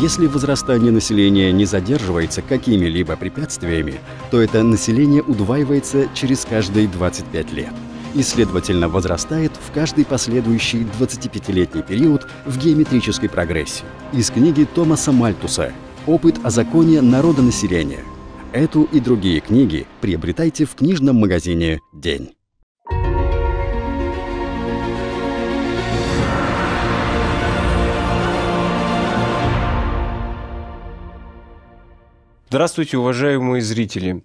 Если возрастание населения не задерживается какими-либо препятствиями, то это население удваивается через каждые 25 лет и, следовательно, возрастает в каждый последующий 25-летний период в геометрической прогрессии. Из книги Томаса Мальтуса «Опыт о законе народонаселения». Эту и другие книги приобретайте в книжном магазине «День». Здравствуйте, уважаемые зрители!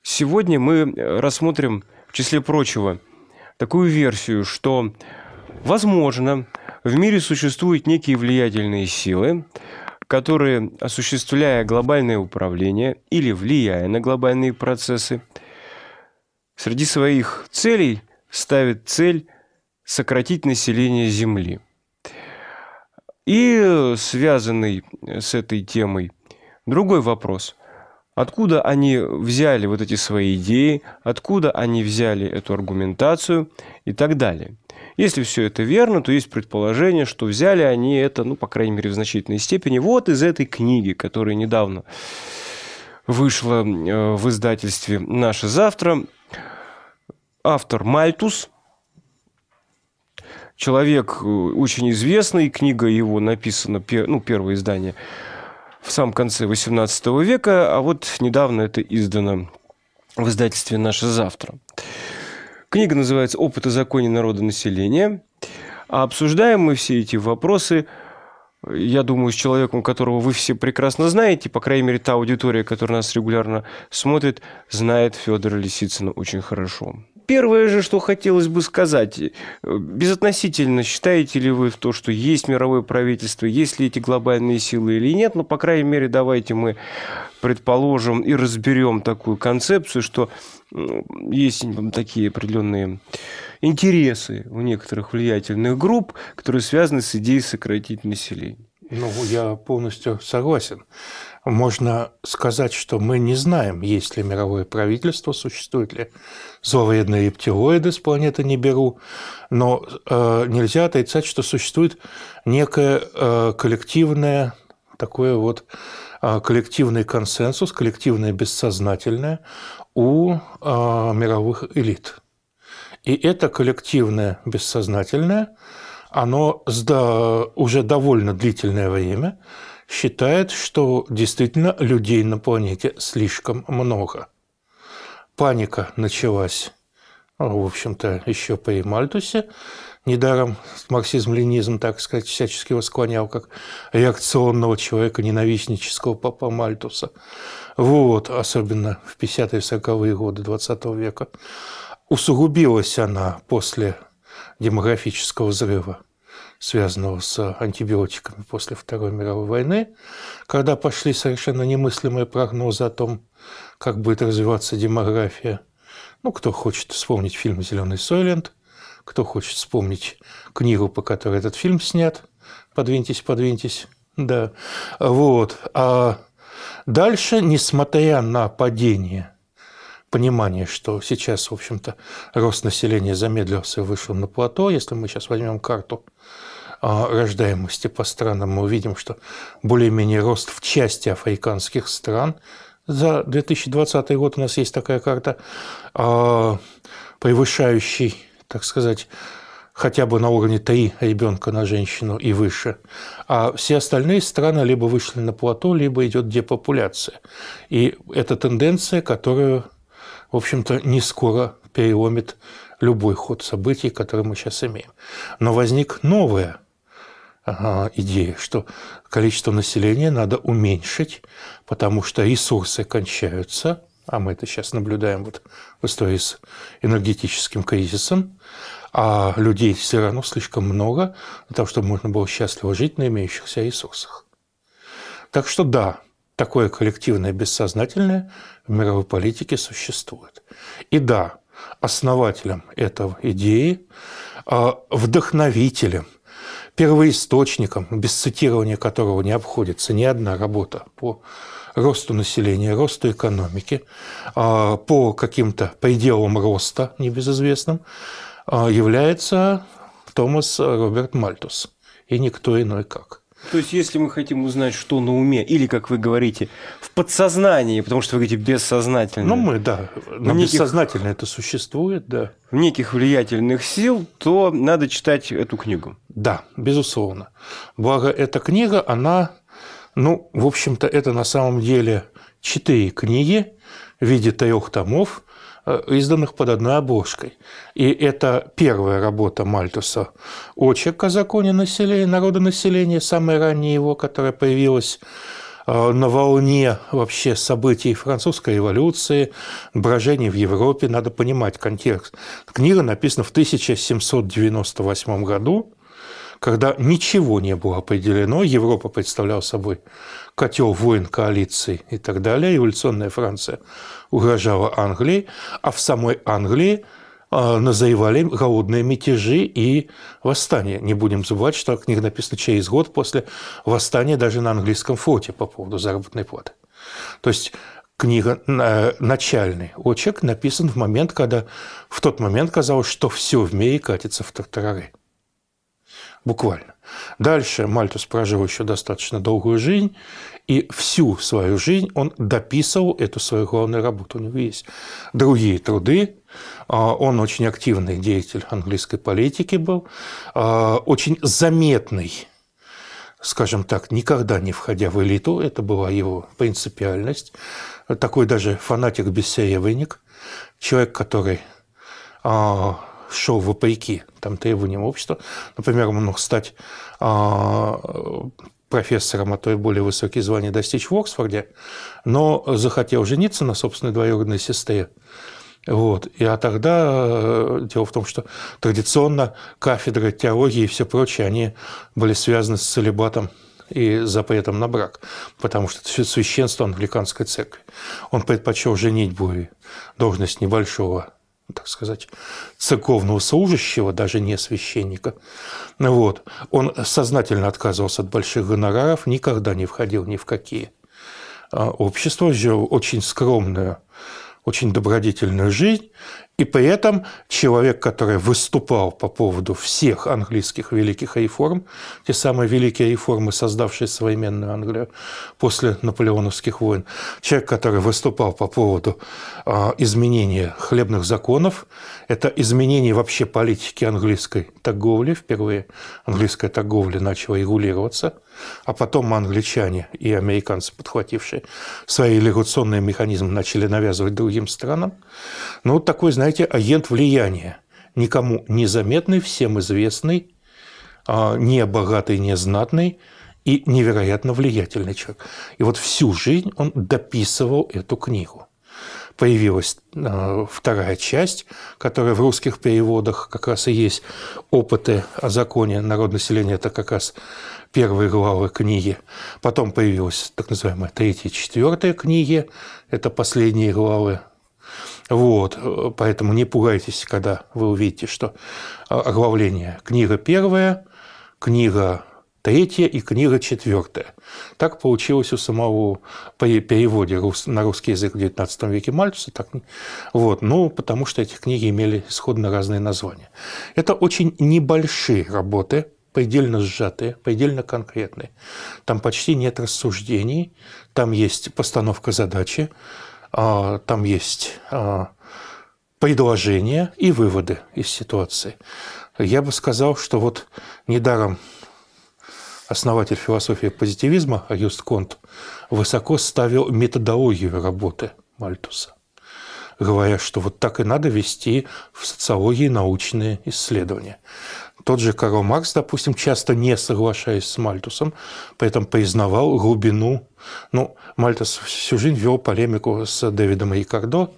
Сегодня мы рассмотрим, в числе прочего, такую версию, что, возможно, в мире существуют некие влиятельные силы, которые, осуществляя глобальное управление или влияя на глобальные процессы, среди своих целей ставит цель сократить население Земли. И связанный с этой темой – Другой вопрос. Откуда они взяли вот эти свои идеи, откуда они взяли эту аргументацию и так далее. Если все это верно, то есть предположение, что взяли они это, ну, по крайней мере, в значительной степени, вот из этой книги, которая недавно вышла э, в издательстве «Наше завтра». Автор Мальтус, человек э, очень известный, книга его написана, ну, первое издание – в самом конце XVIII века, а вот недавно это издано в издательстве «Наше завтра». Книга называется «Опыт о законе народа населения». А обсуждаем мы все эти вопросы, я думаю, с человеком, которого вы все прекрасно знаете, по крайней мере, та аудитория, которая нас регулярно смотрит, знает Федора Лисицына очень хорошо. Первое же, что хотелось бы сказать, э, безотносительно считаете ли вы в то, что есть мировое правительство, есть ли эти глобальные силы или нет, но, по крайней мере, давайте мы предположим и разберем такую концепцию, что есть такие определенные интересы у некоторых влиятельных групп, которые связаны с идеей сократить население. Ну, я полностью согласен. Можно сказать, что мы не знаем, есть ли мировое правительство, существует ли зловредные рептилоиды с планеты не беру, но э, нельзя отрицать, что существует некое э, коллективное такое вот э, коллективный консенсус, коллективное бессознательное у э, мировых элит. И это коллективное бессознательное, оно уже довольно длительное время считает, что действительно людей на планете слишком много – паника началась, а, в общем-то, еще при Мальтусе. Недаром марксизм-ленизм, так сказать, всячески восклонял как реакционного человека, ненавистнического папа Мальтуса. Вот, особенно в 50-е 40-е годы 20 века. Усугубилась она после демографического взрыва связанного с антибиотиками после Второй мировой войны, когда пошли совершенно немыслимые прогнозы о том, как будет развиваться демография. Ну, кто хочет вспомнить фильм «Зеленый Сойленд», кто хочет вспомнить книгу, по которой этот фильм снят, «Подвиньтесь, подвиньтесь», да, вот. А дальше, несмотря на падение понимание, что сейчас, в общем-то, рост населения замедлился и вышел на плато. Если мы сейчас возьмем карту рождаемости по странам мы увидим, что более-менее рост в части африканских стран. За 2020 год у нас есть такая карта, а, превышающий, так сказать, хотя бы на уровне 3 ребенка на женщину и выше. А все остальные страны либо вышли на плато, либо идет депопуляция. И это тенденция, которую, в общем-то, не скоро переломит любой ход событий, который мы сейчас имеем. Но возник новая идея, что количество населения надо уменьшить, потому что ресурсы кончаются, а мы это сейчас наблюдаем вот в истории с энергетическим кризисом, а людей все равно слишком много для того, чтобы можно было счастливо жить на имеющихся ресурсах. Так что да, такое коллективное бессознательное в мировой политике существует. И да, основателем этой идеи, а, вдохновителем – первоисточником, без цитирования которого не обходится ни одна работа по росту населения, росту экономики, а, по каким-то пределам роста небезызвестным, а, является Томас Роберт Мальтус, и никто иной как. То есть, если мы хотим узнать, что на уме, или, как вы говорите, в подсознании, потому что вы говорите бессознательно. Ну, мы, да. Но неких, бессознательно это существует, да. В Неких влиятельных сил, то надо читать эту книгу. Да, безусловно. Благо, эта книга, она, ну, в общем-то, это на самом деле четыре книги в виде трех томов. Э, изданных под одной обложкой. И это первая работа Мальтуса «Очерк о законе населения, народонаселения», самая ранняя его, которая появилась э, на волне вообще событий французской революции, брожений в Европе, надо понимать контекст. Книга написана в 1798 году, когда ничего не было определено, Европа представляла собой котел войн, коалиции и так далее, Эволюционная Франция угрожала Англии, а в самой Англии а, назревали голодные мятежи и восстания. Не будем забывать, что книга написана через год после восстания даже на английском флоте по поводу заработной платы. То есть книга э, начальный очерк написан в момент, когда в тот момент казалось, что все в мире катится в тартарары буквально. Дальше Мальтус прожил еще достаточно долгую жизнь, и всю свою жизнь он дописывал эту свою главную работу. У него есть другие труды. А, он очень активный деятель английской политики был, а, очень заметный скажем так, никогда не входя в элиту, это была его принципиальность, такой даже фанатик-бессеревенник, человек, который а, шел вопреки там, требованиям общества. Например, он мог стать а, профессором, а то и более высокие звания достичь в Оксфорде, но захотел жениться на собственной двоюродной сестре. Вот. И, а тогда э, дело в том, что традиционно кафедры теологии и все прочее, они были связаны с целебатом и запретом на брак, потому что это священство англиканской церкви. Он предпочел женить Бури, должность небольшого ну, так сказать, церковного служащего, даже не священника. Вот. Он сознательно отказывался от больших гонораров, никогда не входил ни в какие. А общество жил очень скромную, очень добродетельную жизнь, и при этом человек, который выступал по поводу всех английских великих реформ, те самые великие реформы, создавшие современную Англию после наполеоновских войн, человек, который выступал по поводу а, изменения хлебных законов, это изменение вообще политики английской торговли, впервые английская торговля начала регулироваться – а потом англичане и американцы, подхватившие свои легуционные механизмы, начали навязывать другим странам. Ну, вот такой, знаете, агент влияния. Никому незаметный, всем известный, а, не богатый, не знатный и невероятно влиятельный человек. И вот всю жизнь он дописывал эту книгу появилась а, вторая часть, которая в русских переводах как раз и есть опыты о законе народного населения. Это как раз первые главы книги. Потом появилась так называемая третья, четвертая книги. Это последние главы. Вот, поэтому не пугайтесь, когда вы увидите, что оглавление. Книга первая, книга третья и книга четвертая. Так получилось у самого при переводе на русский язык в XIX веке Мальтуса. Так, вот, ну, потому что эти книги имели исходно разные названия. Это очень небольшие работы, предельно сжатые, предельно конкретные. Там почти нет рассуждений, там есть постановка задачи, а, там есть а, предложения и выводы из ситуации. Я бы сказал, что вот недаром основатель философии позитивизма Юст Конт высоко ставил методологию работы Мальтуса, говоря, что вот так и надо вести в социологии научные исследования. Тот же Карл Маркс, допустим, часто не соглашаясь с Мальтусом, поэтому этом признавал глубину. Ну, Мальтус всю жизнь вел полемику с Дэвидом Рикардо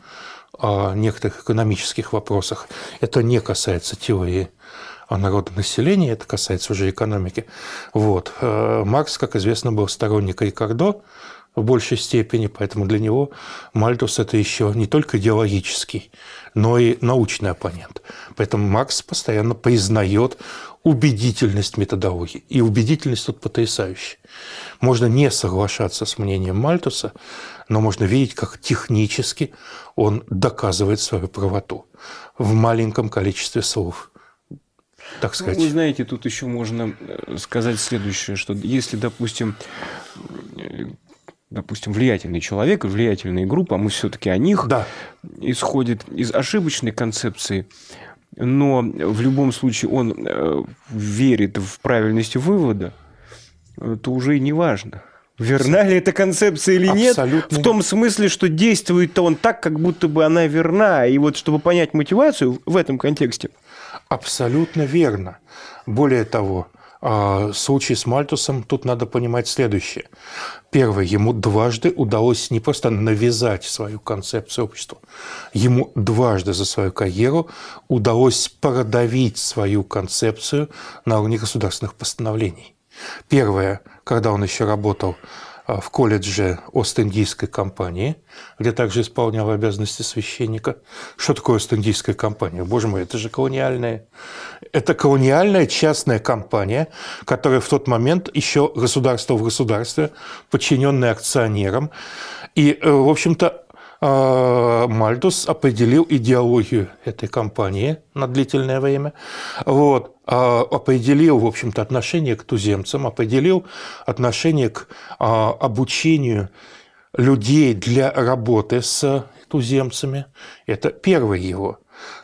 о некоторых экономических вопросах. Это не касается теории о народонаселении, это касается уже экономики. Вот. Э, Маркс, как известно, был сторонник Рикардо, в большей степени, поэтому для него Мальтус – это еще не только идеологический но и научный оппонент. Поэтому Макс постоянно признает убедительность методологии. И убедительность тут потрясающая. Можно не соглашаться с мнением Мальтуса, но можно видеть, как технически он доказывает свою правоту в маленьком количестве слов – так ну, сказать. вы знаете, тут еще можно э, сказать следующее, что если, допустим, допустим, влиятельный человек влиятельная группа, а мы все-таки о них, да. исходит из ошибочной концепции но в любом случае он э, верит в правильность вывода, Это уже и не важно. Верна ли эта концепция или Абсолютно. нет? В том смысле, что действует-то он так, как будто бы она верна. И вот чтобы понять мотивацию в этом контексте... Абсолютно верно. Более того, а, случае с Мальтусом тут надо понимать следующее. Первое, ему дважды удалось не просто навязать свою концепцию общества, ему дважды за свою карьеру удалось продавить свою концепцию на уровне государственных постановлений. Первое, когда он еще работал Э, в колледже Ост-Индийской компании, где также исполнял обязанности священника. Что такое Ост-Индийская компания? Боже мой, это же колониальная. Это колониальная частная компания, которая в тот момент еще государство в государстве, подчиненная акционерам. И, э, в общем-то, а, Мальдус определил идеологию этой компании на длительное время, вот, а, определил, в общем-то, отношение к туземцам, определил отношение к а, обучению людей для работы с туземцами. Это первое его.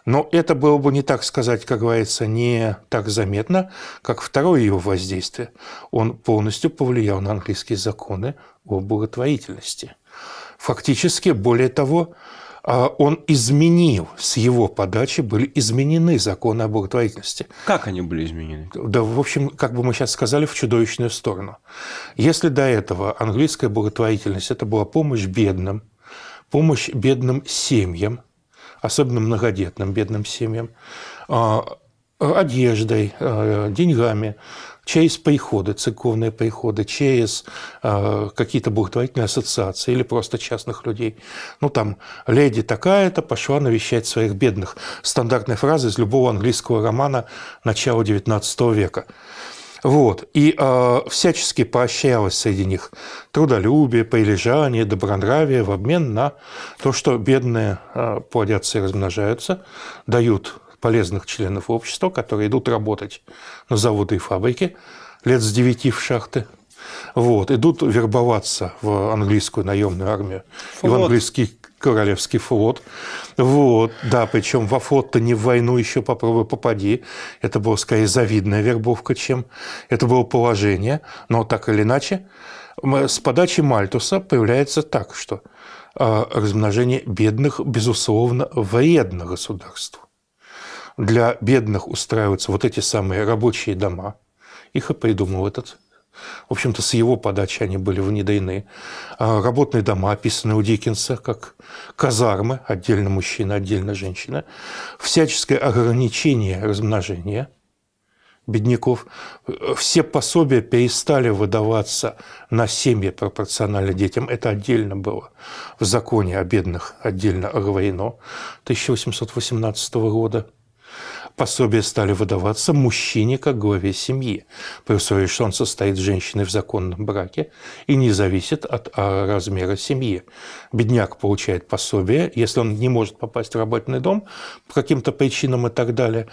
Но это было бы не так сказать, как говорится, не так заметно, как второе его воздействие. Он полностью повлиял на английские законы о благотворительности – Фактически, более того, а, он изменил, с его подачи были изменены законы о благотворительности. Как они были изменены? Да, в общем, как бы мы сейчас сказали, в чудовищную сторону. Если до этого английская благотворительность – это была помощь бедным, помощь бедным семьям, особенно многодетным бедным семьям, а, одеждой, а, деньгами, через приходы, церковные приходы, через э, какие-то благотворительные ассоциации или просто частных людей. Ну, там, леди такая-то пошла навещать своих бедных. Стандартная фраза из любого английского романа начала XIX века. Вот. И э, всячески поощрялось среди них трудолюбие, прилежание, добронравие в обмен на то, что бедные э, плодятся и размножаются, дают полезных членов общества, которые идут работать на заводы и фабрики лет с 9 в шахты. Вот, идут вербоваться в английскую наемную армию флот. и в английский королевский флот. Вот, да, причем во флот-то не в войну еще попробуй попади. Это была скорее завидная вербовка, чем это было положение. Но так или иначе, с подачи Мальтуса появляется так, что а, размножение бедных, безусловно, вредно государству для бедных устраиваются вот эти самые рабочие дома. Их и придумал этот в общем-то, с его подачи они были внедрены. А работные дома, описанные у Диккенса как казармы, отдельно мужчина, отдельно женщина. Всяческое ограничение размножения бедняков. Все пособия перестали выдаваться на семьи пропорционально детям. Это отдельно было в законе о бедных, отдельно оговорено 1818 года пособия стали выдаваться мужчине как главе семьи, при условии, что он состоит с женщиной в законном браке и не зависит от а, размера семьи. Бедняк получает пособие, если он не может попасть в работный дом по каким-то причинам и так далее.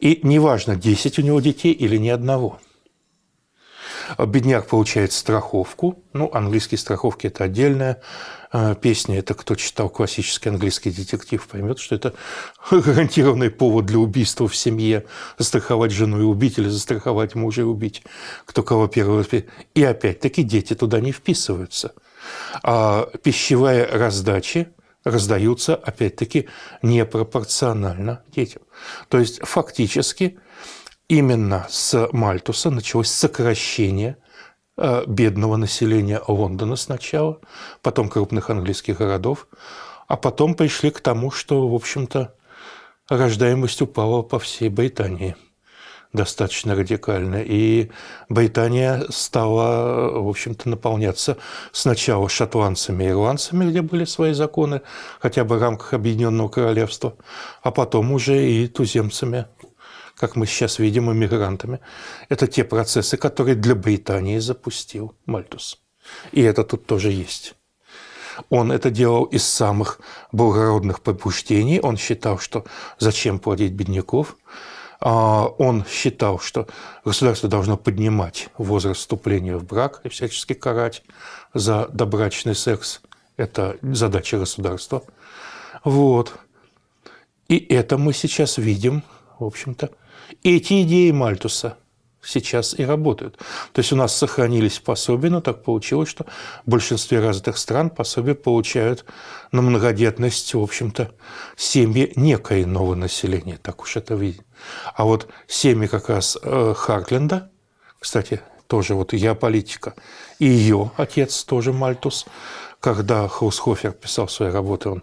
И неважно, 10 у него детей или ни одного – а Бедняк получает страховку. Ну, английские страховки – это отдельная э, песня. Это кто читал классический английский детектив, поймет, что это гарантированный повод для убийства в семье. Застраховать жену и убить или застраховать мужа и убить. Кто кого первого... И опять-таки дети туда не вписываются. А пищевая раздача раздаются, опять-таки, непропорционально детям. То есть, фактически, именно с Мальтуса началось сокращение э, бедного населения Лондона сначала, потом крупных английских городов, а потом пришли к тому, что, в общем-то, рождаемость упала по всей Британии достаточно радикально. И Британия стала, в общем-то, наполняться сначала шотландцами и ирландцами, где были свои законы, хотя бы в рамках Объединенного Королевства, а потом уже и туземцами как мы сейчас видим, иммигрантами. Это те процессы, которые для Британии запустил Мальтус. И это тут тоже есть. Он это делал из самых благородных побуждений. Он считал, что зачем плодить бедняков. А, он считал, что государство должно поднимать возраст вступления в брак и всячески карать за добрачный секс. Это задача государства. Вот. И это мы сейчас видим, в общем-то, и эти идеи Мальтуса сейчас и работают. То есть у нас сохранились пособия, но так получилось, что в большинстве развитых стран пособия получают на многодетность, в общем-то, семьи некоиного населения, так уж это видно. А вот семьи как раз э, Хартленда, кстати, тоже вот геополитика, и ее отец тоже Мальтус. Когда Хаусхофер писал свои работы, он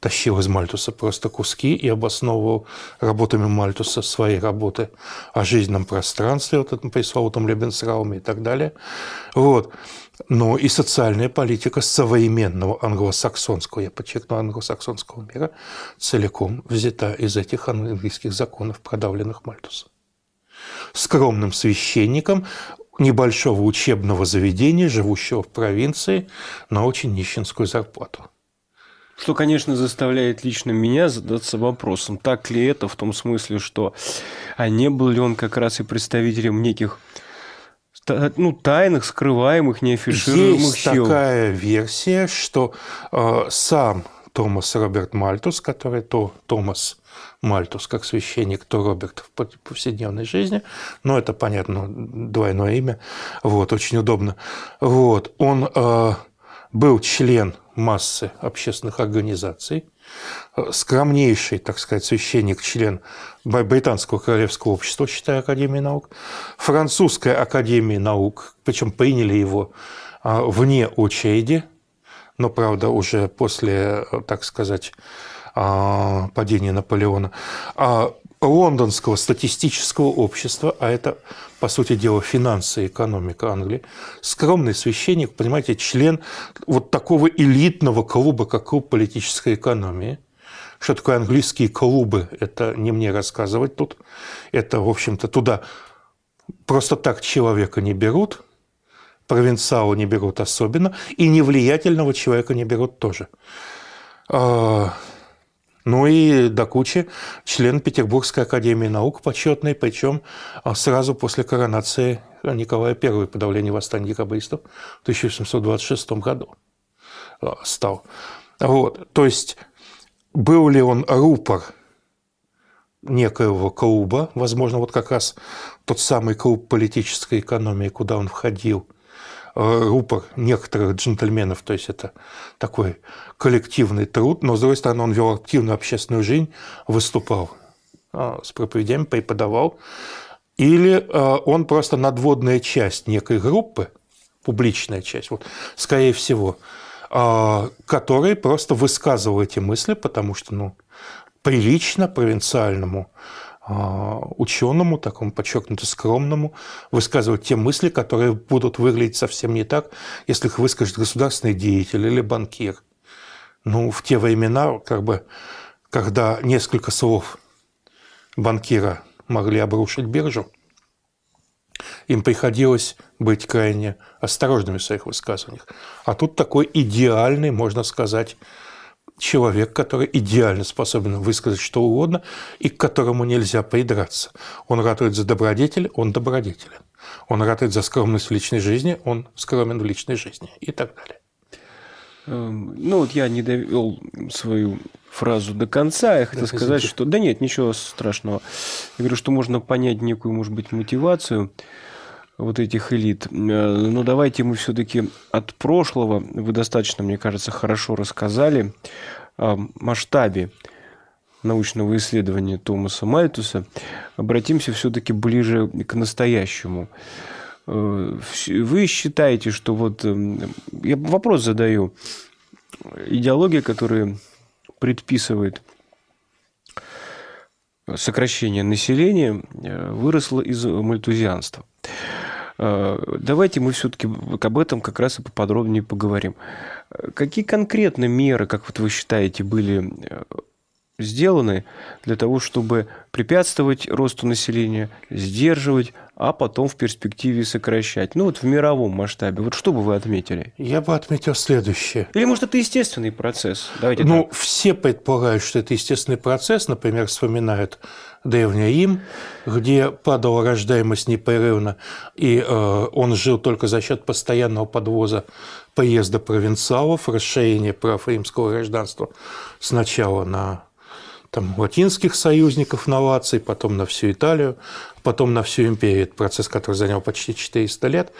тащил из Мальтуса просто куски и обосновывал работами Мальтуса свои работы о жизненном пространстве, вот этом пресловутом Лебенсрауме и так далее. Вот. Но и социальная политика современного англосаксонского, я подчеркну, англосаксонского мира, целиком взята из этих английских законов, продавленных Мальтусом скромным священником, небольшого учебного заведения, живущего в провинции, на очень нищенскую зарплату. Что, конечно, заставляет лично меня задаться вопросом, так ли это в том смысле, что а не был ли он как раз и представителем неких ну, тайных, скрываемых, неафишируемых Есть сил. такая версия, что э, сам Томас Роберт Мальтус, который то Томас Мальтус, как священник, то Роберт в повседневной жизни. Но ну, это, понятно, двойное имя. Вот, очень удобно. Вот, он э, был член массы общественных организаций, э, скромнейший, так сказать, священник, член Британского королевского общества, считая Академии наук, Французской академии наук, причем приняли его э, вне очереди, но, правда, уже после, э, так сказать, а, падения Наполеона, а Лондонского статистического общества, а это, по сути дела, финансы и экономика Англии, скромный священник, понимаете, член вот такого элитного клуба, как клуб политической экономии. Что такое английские клубы, это не мне рассказывать тут. Это, в общем-то, туда просто так человека не берут, провинциала не берут особенно, и невлиятельного человека не берут тоже а, ну и до кучи член Петербургской академии наук почетный, причем а, сразу после коронации Николая I, подавления восстания декабристов в 1826 году а, стал. Вот. То есть был ли он рупор некоего клуба, возможно, вот как раз тот самый клуб политической экономии, куда он входил – Э, рупор некоторых джентльменов, то есть это такой коллективный труд, но, с другой стороны, он вел активную общественную жизнь, выступал э, с проповедями, преподавал. Или э, он просто надводная часть некой группы, публичная часть, вот, скорее всего, который просто высказывал эти мысли, потому что ну, прилично провинциальному а, ученому, такому подчеркнуто скромному, высказывать те мысли, которые будут выглядеть совсем не так, если их выскажет государственный деятель или банкир. Ну, в те времена, как бы, когда несколько слов банкира могли обрушить биржу, им приходилось быть крайне осторожными в своих высказываниях. А тут такой идеальный, можно сказать, человек, который идеально способен высказать что угодно и к которому нельзя придраться. Он ратует за добродетель, он добродетелен. Он ратует за скромность в личной жизни, он скромен в личной жизни и так далее. Эм, ну вот я не довел свою фразу до конца. Я хотел да, сказать, извините. что... Да нет, ничего страшного. Я говорю, что можно понять некую, может быть, мотивацию вот этих элит. Э, но давайте мы все-таки от прошлого, вы достаточно, мне кажется, хорошо рассказали о масштабе научного исследования Томаса Мальтуса, обратимся все-таки ближе к настоящему. Э, вы считаете, что вот... Э, я вопрос задаю. Идеология, которая предписывает сокращение населения, выросла из мальтузианства. Э, давайте мы все-таки об этом как раз и поподробнее поговорим. Какие конкретно меры, как вот вы считаете, были э, сделаны для того, чтобы препятствовать росту населения, сдерживать, а потом в перспективе сокращать? Ну вот в мировом масштабе. Вот что бы вы отметили? Я бы отметил следующее. Или может это естественный процесс? Давайте ну, так. все предполагают, что это естественный процесс. Например, вспоминают древний Рим, где падала рождаемость непрерывно, и э, он жил только за счет постоянного подвоза приезда провинциалов, расширения прав римского гражданства сначала на там, латинских союзников новаций, потом на всю Италию, потом на всю империю. Это процесс, который занял почти 400 лет.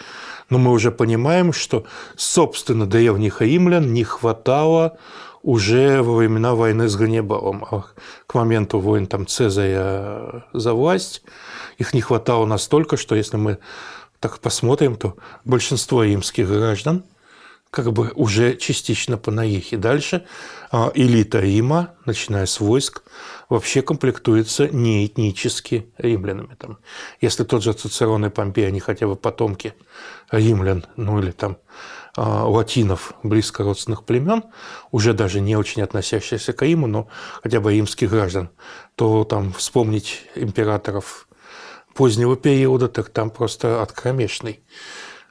Но мы уже понимаем, что, собственно, древних римлян не хватало уже во времена войны с Ганнибалом. А к моменту войн там Цезаря э, за власть их не хватало настолько, что если мы так посмотрим, то большинство римских граждан как бы уже частично по наехе. Дальше а элита Рима, начиная с войск, вообще комплектуется не этнически римлянами. Там, если тот же Цицерон и Помпей, они хотя бы потомки римлян, ну или там а, латинов, близко родственных племен, уже даже не очень относящихся к Риму, но хотя бы римских граждан, то там вспомнить императоров позднего периода, так там просто откромешный.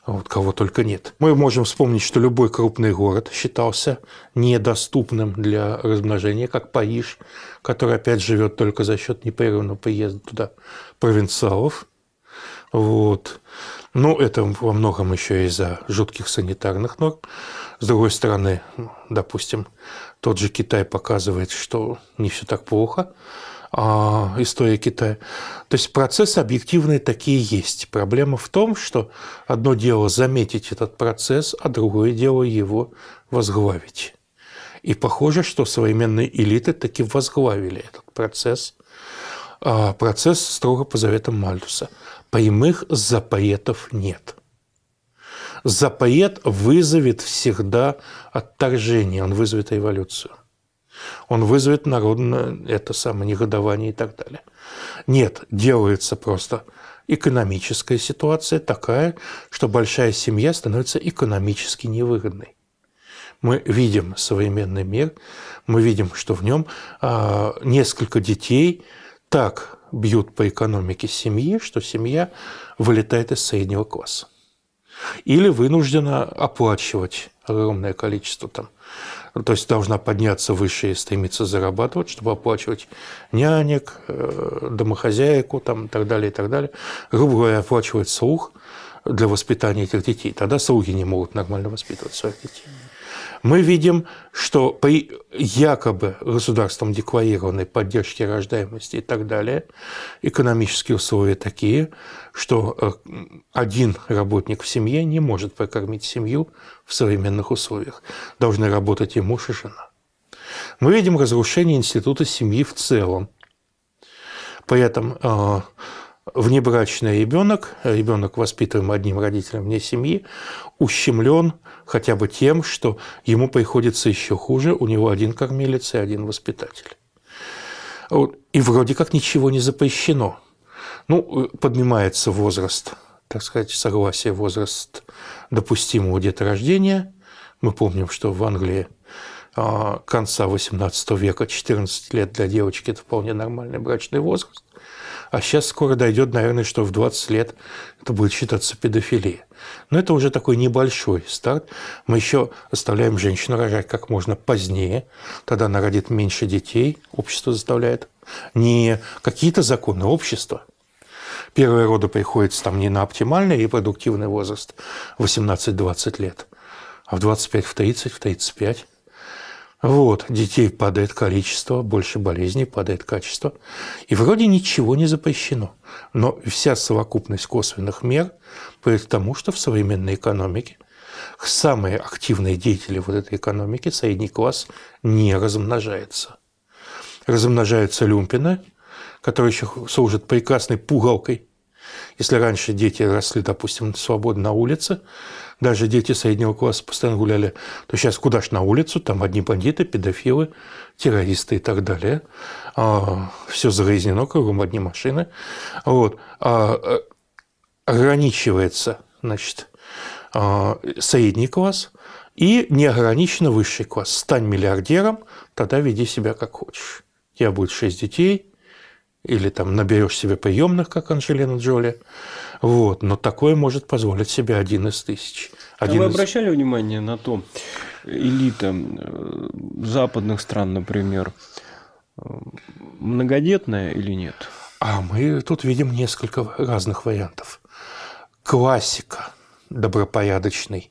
Вот кого только нет. Мы можем вспомнить, что любой крупный город считался недоступным для размножения, как Париж, который опять живет только за счет непрерывного приезда туда провинциалов. Вот. Ну, это во многом еще из-за жутких санитарных норм. С другой стороны, допустим, тот же Китай показывает, что не все так плохо. А, история Китая. То есть процессы объективные такие есть. Проблема в том, что одно дело заметить этот процесс, а другое дело его возглавить. И похоже, что современные элиты таки возглавили этот процесс. А, процесс строго по заветам Мальтуса прямых запретов нет. Запрет вызовет всегда отторжение, он вызовет революцию. Он вызовет народное это самое негодование и так далее. Нет, делается просто экономическая ситуация такая, что большая семья становится экономически невыгодной. Мы видим современный мир, мы видим, что в нем а, несколько детей так бьют по экономике семьи, что семья вылетает из среднего класса. Или вынуждена оплачивать огромное количество там. То есть должна подняться выше и стремиться зарабатывать, чтобы оплачивать нянек, э, домохозяйку там, и так далее, и так далее. Грубо говоря, оплачивать слух для воспитания этих детей. Тогда слуги не могут нормально воспитывать своих детей мы видим, что при якобы государством декларированной поддержке рождаемости и так далее, экономические условия такие, что э, один работник в семье не может прокормить семью в современных условиях. Должны работать и муж, и жена. Мы видим разрушение института семьи в целом. При этом э, внебрачный ребенок, ребенок воспитываем одним родителем вне семьи, ущемлен хотя бы тем, что ему приходится еще хуже, у него один кормилец и один воспитатель. И вроде как ничего не запрещено. Ну, поднимается возраст, так сказать, согласие, возраст допустимого деторождения. Мы помним, что в Англии а, конца 18 века 14 лет для девочки – это вполне нормальный брачный возраст – а сейчас скоро дойдет, наверное, что в 20 лет это будет считаться педофилией. Но это уже такой небольшой старт. Мы еще оставляем женщину рожать как можно позднее. Тогда она родит меньше детей, общество заставляет. Не какие-то законы общество. Первые роды приходится там не на оптимальный и продуктивный возраст, 18-20 лет, а в 25, в 30, в 35. Вот, детей падает количество, больше болезней, падает качество. И вроде ничего не запрещено. Но вся совокупность косвенных мер приводит к тому, что в современной экономике самые активные деятели вот этой экономики, средний класс, не размножается. Размножаются люмпины, которые еще служат прекрасной пугалкой если раньше дети росли, допустим, свободно на улице, даже дети среднего класса постоянно гуляли, то сейчас куда ж на улицу, там одни бандиты, педофилы, террористы и так далее. А, Все загрязнено, кругом одни машины. Вот. А, э, ограничивается, значит, а, средний класс и неограниченно высший класс. Стань миллиардером, тогда веди себя как хочешь. Я будет шесть детей, или там наберешь себе приемных, как Анджелина Джоли. Вот. Но такое может позволить себе один из тысяч. А один а вы из... обращали внимание на то, элита э, западных стран, например, э, многодетная или нет? А мы тут видим несколько разных вариантов. Классика добропорядочный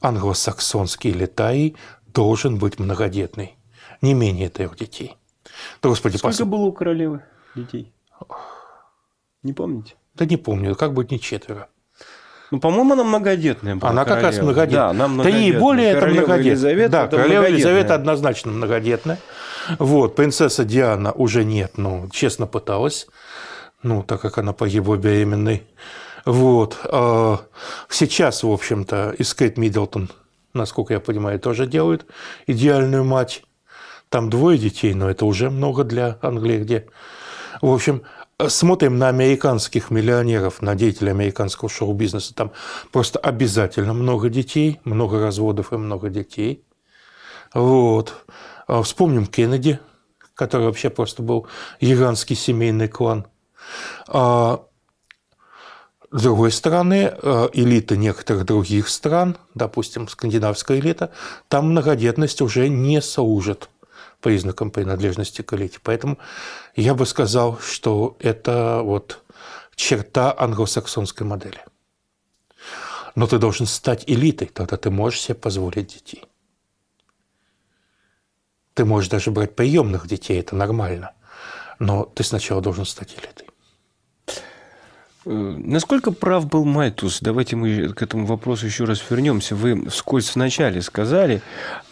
англосаксонский летай должен быть многодетный, не менее трех детей. Да, господи, Сколько пос... было у королевы? детей, Не помните? Да не помню, как будет не четверо. Ну, по-моему, она многодетная была. Она королева. как раз многодетная. Да, она многодетная. Да и более это многодетная. Елизавета, да, это королева многодетная. Елизавета однозначно многодетная. Вот, принцесса Диана уже нет, но ну, честно пыталась, ну, так как она погибла беременной. Вот. А, сейчас, в общем-то, и Скейт Миддлтон, насколько я понимаю, тоже делает идеальную мать. Там двое детей, но это уже много для Англии, где в общем, смотрим на американских миллионеров, на деятелей американского шоу-бизнеса. Там просто обязательно много детей, много разводов и много детей. Вот. А вспомним Кеннеди, который вообще просто был иранский семейный клан. А с другой стороны, э, элиты некоторых других стран, допустим, скандинавская элита, там многодетность уже не служит признакам принадлежности к элите. Поэтому я бы сказал, что это вот черта англосаксонской модели. Но ты должен стать элитой, тогда ты можешь себе позволить детей. Ты можешь даже брать приемных детей, это нормально. Но ты сначала должен стать элитой. Э, насколько прав был Майтус? Давайте мы к этому вопросу еще раз вернемся. Вы вскользь вначале сказали,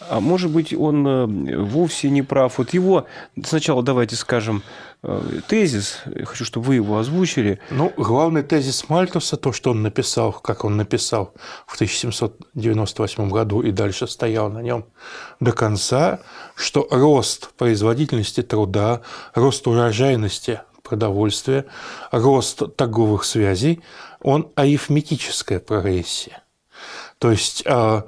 а может быть, он э, вовсе не прав. Вот его сначала давайте скажем э, тезис, хочу, чтобы вы его озвучили. Ну, главный тезис Мальтуса, то, что он написал, как он написал в 1798 году и дальше стоял на нем до конца, что рост производительности труда, рост урожайности продовольствия, рост торговых связей, он арифметическая прогрессия. То есть а,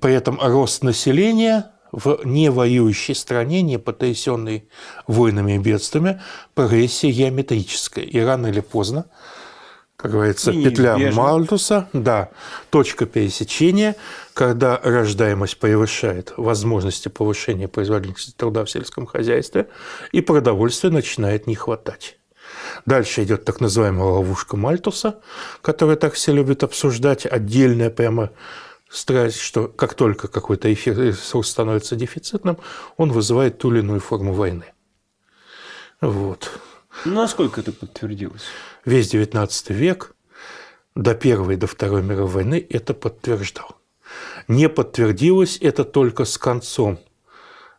при этом рост населения в невоюющей стране, не потрясенной войнами и бедствиями, прогрессия геометрическая. И рано или поздно как говорится, и петля Мальтуса, да, точка пересечения, когда рождаемость превышает возможности повышения производительности труда в сельском хозяйстве, и продовольствия начинает не хватать. Дальше идет так называемая ловушка Мальтуса, которая так все любят обсуждать, отдельная прямо страсть, что как только какой-то эфир ресурс становится дефицитным, он вызывает ту или иную форму войны. Вот. Насколько это подтвердилось? Весь XIX век, до Первой, до Второй мировой войны, это подтверждал. Не подтвердилось это только с концом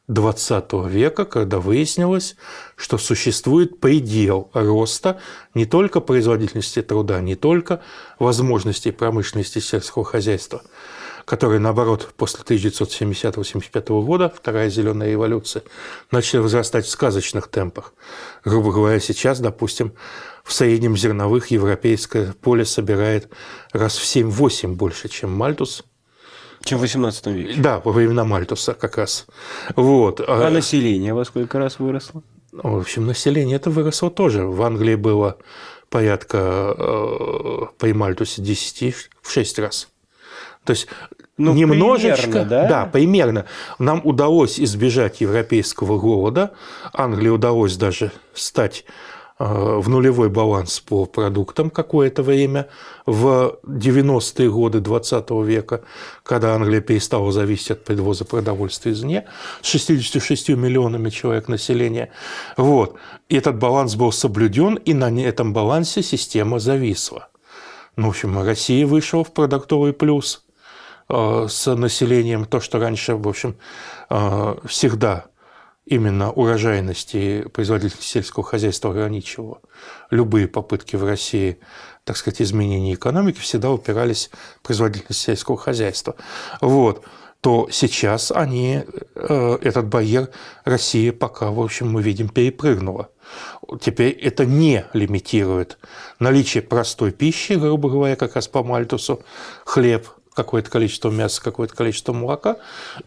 XX века, когда выяснилось, что существует предел роста не только производительности труда, не только возможностей промышленности сельского хозяйства, которые, наоборот, после 1970-85 года, вторая зеленая революция, начали возрастать в сказочных темпах. Грубо говоря, сейчас, допустим, в среднем зерновых европейское поле собирает раз в 7-8 больше, чем Мальтус – чем в 18 веке. Да, во времена Мальтуса как раз. Вот. А население во сколько раз выросло? Ну, в общем, население это выросло тоже. В Англии было порядка э, при Мальтусе 10 в 6 раз. То есть ну, немножечко, примерно, да? да, примерно. Нам удалось избежать европейского голода. Англии удалось даже стать э, в нулевой баланс по продуктам какое-то время в 90-е годы 20 века, когда Англия перестала зависеть от подвоза продовольствия извне с 66 миллионами человек населения. Вот. И этот баланс был соблюден, и на этом балансе система зависла. Ну, в общем, Россия вышла в продуктовый плюс – Э, с населением, то, что раньше, в общем, э, всегда именно урожайности производительности сельского хозяйства ограничивало. Любые попытки в России, так сказать, изменения экономики всегда упирались в производительность сельского хозяйства. Вот то сейчас они, э, этот барьер Россия пока, в общем, мы видим, перепрыгнула. Теперь это не лимитирует наличие простой пищи, грубо говоря, как раз по Мальтусу, хлеб, какое-то количество мяса, какое-то количество молока,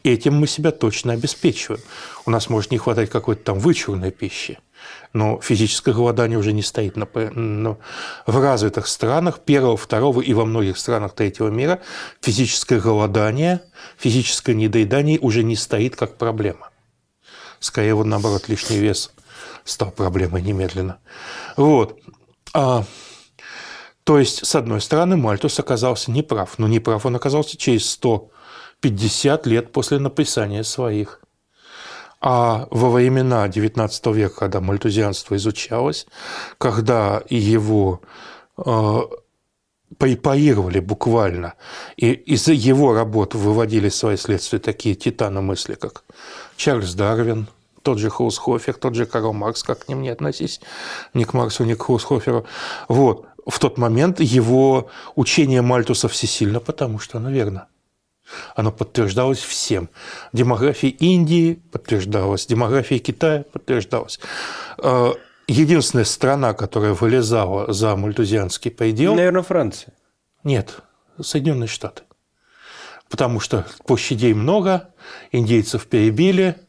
этим мы себя точно обеспечиваем. У нас может не хватать какой-то там вычурной пищи, но физическое голодание уже не стоит на, на, в развитых странах первого, второго и во многих странах третьего мира физическое голодание, физическое недоедание уже не стоит как проблема. Скорее, вот наоборот, лишний вес стал проблемой немедленно. Вот. А, то есть, с одной стороны, Мальтус оказался неправ, но неправ он оказался через 150 лет после написания своих. А во времена XIX века, когда мальтузианство изучалось, когда его э, препарировали буквально, и из его работ выводили свои следствия такие титаномысли, как Чарльз Дарвин, тот же Хрусхофер, тот же Карл Маркс, как к ним не относись, ни к Марксу, ни к Хрусхоферу. Вот в тот момент его учение Мальтуса всесильно, потому что оно верно. Оно подтверждалось всем. Демография Индии подтверждалась, демография Китая подтверждалась. Э, единственная страна, которая вылезала за мальтузианский предел... Наверное, Франция. Нет, Соединенные Штаты. Потому что площадей много, индейцев перебили –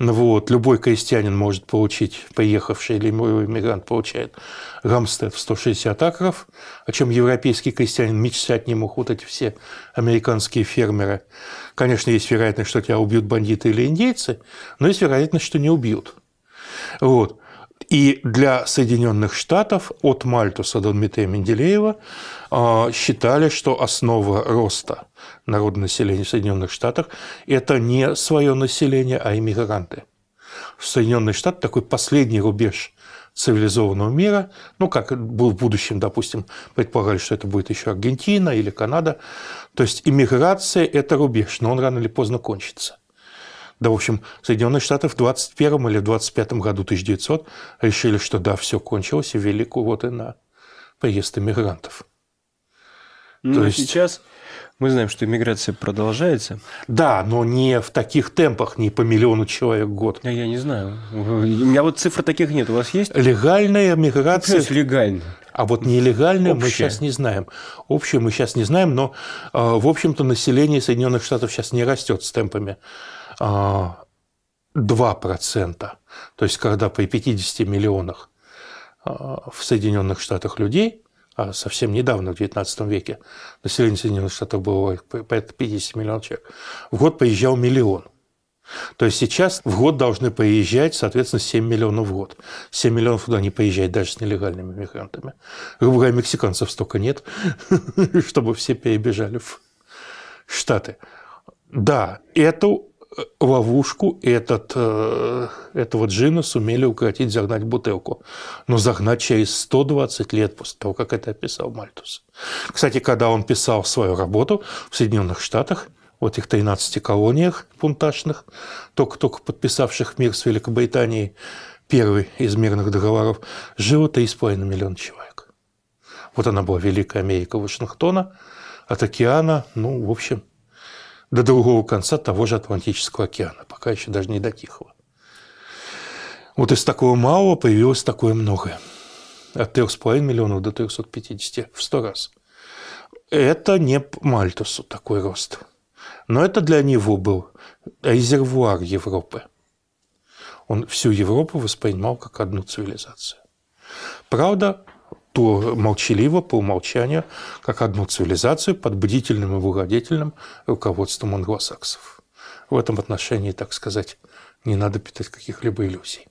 ну вот, любой крестьянин может получить, приехавший или иммигрант получает гамстед в 160 акров, о чем европейский крестьянин мечтать не мог, вот эти все американские фермеры. Конечно, есть вероятность, что тебя убьют бандиты или индейцы, но есть вероятность, что не убьют. Вот. И для Соединенных Штатов от Мальтуса до Дмитрия Менделеева а, считали, что основа роста народонаселения в Соединенных Штатах – это не свое население, а иммигранты. Соединенные Штаты – такой последний рубеж цивилизованного мира, ну, как в будущем, допустим, предполагали, что это будет еще Аргентина или Канада. То есть иммиграция – это рубеж, но он рано или поздно кончится. Да, в общем, Соединенные Штаты в 21 или в 25 году 1900 решили, что да, все кончилось, и ввели и на приезд иммигрантов. Ну, То есть... сейчас мы знаем, что иммиграция продолжается. Да, но не в таких темпах, не по миллиону человек в год. Я, я не знаю. У меня вот цифр таких нет. У вас есть? Легальная миграция. Плюс легально. А вот нелегальная Общее. мы сейчас не знаем. Общую мы сейчас не знаем, но, а, в общем-то, население Соединенных Штатов сейчас не растет с темпами 2%. А, То есть, когда при 50 миллионах а, в Соединенных Штатах людей, а совсем недавно, в 19 веке, население Соединенных Штатов было порядка 50 миллионов человек, в год поезжал миллион. То есть сейчас в год должны поезжать, соответственно, 7 миллионов в год. 7 миллионов туда не поезжать, даже с нелегальными мигрантами. Грубо говоря, мексиканцев столько нет, чтобы все перебежали в Штаты. Да, эту ловушку этот, э, этого джина сумели укоротить, загнать в бутылку. Но загнать через 120 лет после того, как это описал Мальтус. Кстати, когда он писал свою работу в Соединенных Штатах, в этих 13 колониях пунташных, только-только подписавших мир с Великобританией, первый из мирных договоров, жило 3,5 миллиона человек. Вот она была Великая Америка Вашингтона, от океана, ну, в общем – до другого конца того же Атлантического океана, пока еще даже не до Тихого. Вот из такого малого появилось такое многое. От 3,5 миллионов до 350 в 100 раз. Это не Мальтусу такой рост. Но это для него был резервуар Европы. Он всю Европу воспринимал как одну цивилизацию. Правда, то молчаливо, по умолчанию, как одну цивилизацию под бдительным и благодетельным руководством англосаксов. В этом отношении, так сказать, не надо питать каких-либо иллюзий.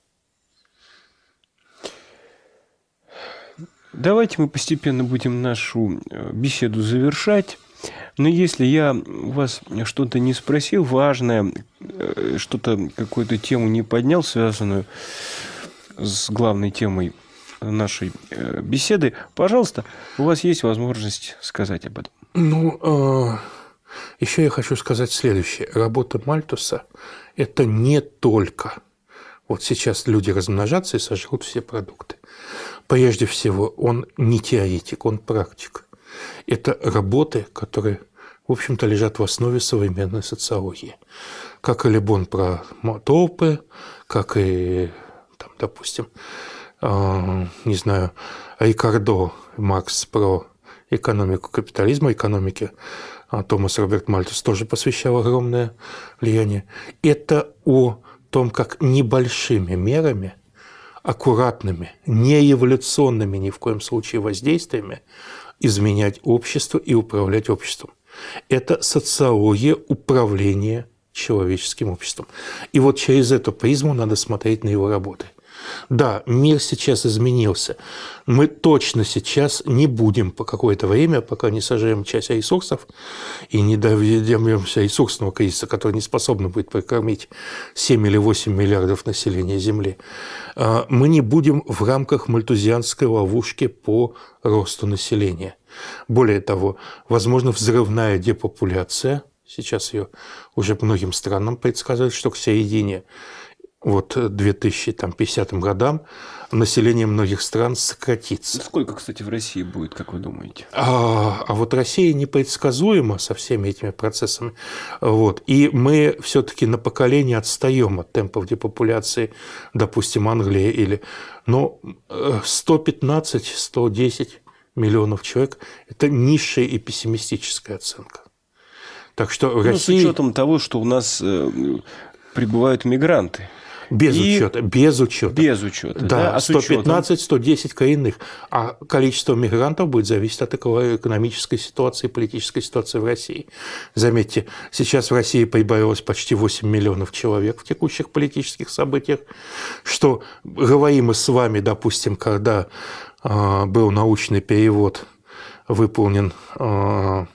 Давайте мы постепенно будем нашу э, беседу завершать. Но если я вас что-то не спросил, важное, э, что-то, какую-то тему не поднял, связанную с главной темой нашей э, беседы. Пожалуйста, у вас есть возможность сказать об этом. Ну, э, еще я хочу сказать следующее. Работа Мальтуса – это не только вот сейчас люди размножатся и сожрут все продукты. Прежде всего, он не теоретик, он практик. Это работы, которые, в общем-то, лежат в основе современной социологии. Как и Лебон про толпы, как и, там, допустим, а, не знаю, Рикардо Макс про экономику капитализма, экономики а, Томас Роберт Мальтус тоже посвящал огромное влияние. Это о том, как небольшими мерами, аккуратными, не эволюционными ни в коем случае воздействиями изменять общество и управлять обществом. Это социология управления человеческим обществом. И вот через эту призму надо смотреть на его работы – да, мир сейчас изменился. Мы точно сейчас не будем по какое-то время, пока не сожрем часть ресурсов и не доведемся ресурсного кризиса, который не способен будет прокормить 7 или 8 миллиардов населения Земли, а, мы не будем в рамках мальтузианской ловушки по росту населения. Более того, возможно, взрывная депопуляция – сейчас ее уже многим странам предсказывают, что к середине вот 2050 э, годам население многих стран сократится. Ну, сколько, кстати, в России будет, как вы думаете? А, а вот Россия непредсказуема со всеми этими процессами. Вот. И мы все-таки на поколение отстаем от темпов депопуляции, допустим, Англии или... Но 115-110 э, миллионов человек – это низшая и пессимистическая оценка. Так что в России... Ну, с учетом того, что у нас э, прибывают мигранты – без и... учета, без учета. Без учета. Да, да 115-110 а коренных. А количество мигрантов будет зависеть от такой экономической ситуации, политической ситуации в России. Заметьте, сейчас в России прибавилось почти 8 миллионов человек в текущих политических событиях, что говорим мы с вами, допустим, когда а, был научный перевод выполнен а,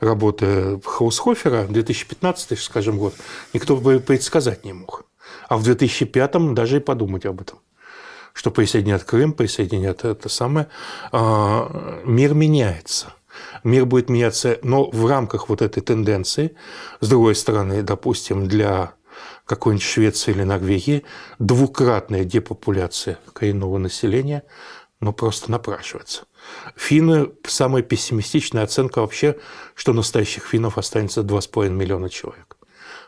работы Хаусхофера, 2015, скажем, год, никто бы предсказать не мог. А в 2005-м даже и подумать об этом что присоединят Крым, присоединят это самое. А, мир меняется. Мир будет меняться, но в рамках вот этой тенденции, с другой стороны, допустим, для какой-нибудь Швеции или Норвегии двукратная депопуляция коренного населения ну, просто напрашивается. Финны, самая пессимистичная оценка вообще, что настоящих финнов останется 2,5 миллиона человек.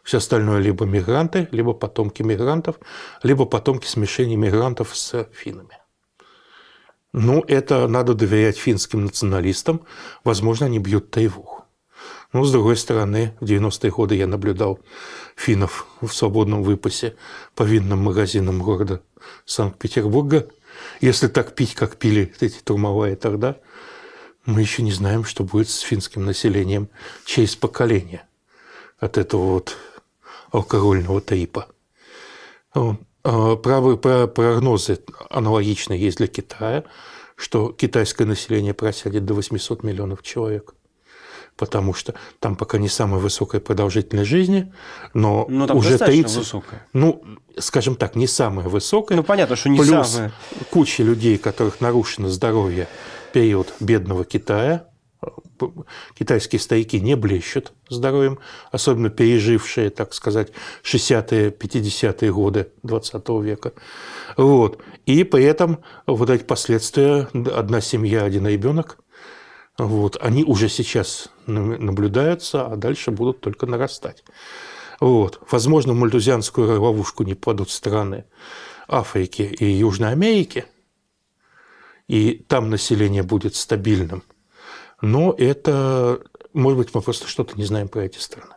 Все остальное либо мигранты, либо потомки мигрантов, либо потомки смешения мигрантов с финнами. Ну, это надо доверять финским националистам. Возможно, они бьют тревогу. Ну, но с другой стороны, в 90-е годы я наблюдал финнов в свободном выпасе по винным магазинам города Санкт-Петербурга. Если так пить, как пили эти турмовые тогда, мы еще не знаем, что будет с финским населением через поколение от этого вот алкогольного трипа. Ну, а Правые прогнозы аналогичные есть для Китая, что китайское население просядет до 800 миллионов человек потому что там пока не самая высокая продолжительность жизни, но, но ну, там уже 30... Высокая. Ну, скажем так, не самая высокая. Ну, понятно, что не плюс самая. куча людей, которых нарушено здоровье период бедного Китая, китайские стояки не блещут здоровьем, особенно пережившие, так сказать, 60-е, 50-е годы 20 века. Вот. И при этом вот эти последствия «одна семья, один ребенок» вот, они уже сейчас наблюдаются, а дальше будут только нарастать. Вот. Возможно, в мальтузианскую ловушку не падут страны Африки и Южной Америки, и там население будет стабильным – но это, может быть, мы просто что-то не знаем про эти страны.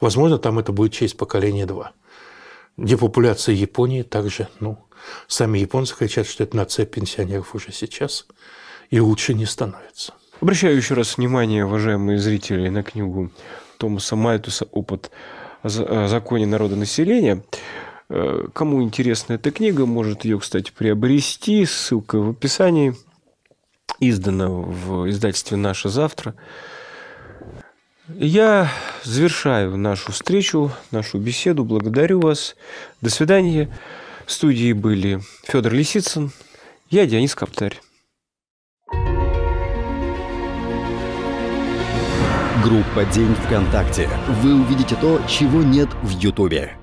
Возможно, там это будет через поколение два. Депопуляция Японии также, ну, сами японцы кричат, что это нация пенсионеров уже сейчас, и лучше не становится. Обращаю еще раз внимание, уважаемые зрители, на книгу Томаса Мальтуса «Опыт о законе народа населения». Э, кому интересна эта книга, может ее, кстати, приобрести. Ссылка в описании – издана в издательстве «Наше завтра». Я завершаю нашу встречу, нашу беседу. Благодарю вас. До свидания. В студии были Федор Лисицын, я Дионис Коптарь. Группа «День ВКонтакте». Вы увидите то, чего нет в Ютубе.